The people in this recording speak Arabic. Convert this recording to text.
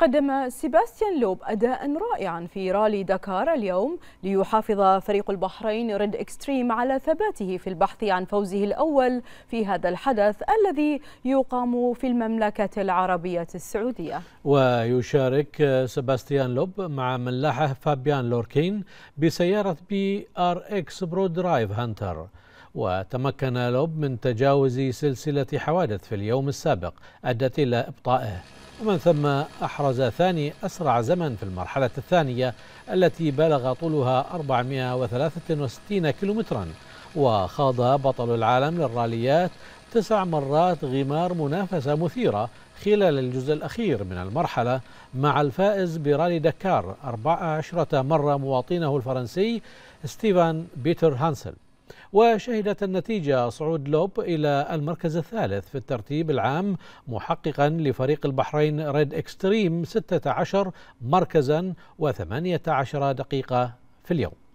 قدم سيباستيان لوب أداء رائعا في رالي دكار اليوم ليحافظ فريق البحرين ريد إكستريم على ثباته في البحث عن فوزه الأول في هذا الحدث الذي يقام في المملكة العربية السعودية ويشارك سيباستيان لوب مع ملاحه فابيان لوركين بسيارة بي آر إكس برو درايف هانتر وتمكن لوب من تجاوز سلسلة حوادث في اليوم السابق أدت إلى إبطائه ومن ثم أحرز ثاني أسرع زمن في المرحلة الثانية التي بلغ طولها 463 كيلومترا وخاض بطل العالم للراليات تسع مرات غمار منافسة مثيرة خلال الجزء الأخير من المرحلة مع الفائز برالي دكار 14 مرة مواطنه الفرنسي ستيفان بيتر هانسل وشهدت النتيجة صعود لوب إلى المركز الثالث في الترتيب العام محققا لفريق البحرين ريد إكستريم 16 مركزا و18 دقيقة في اليوم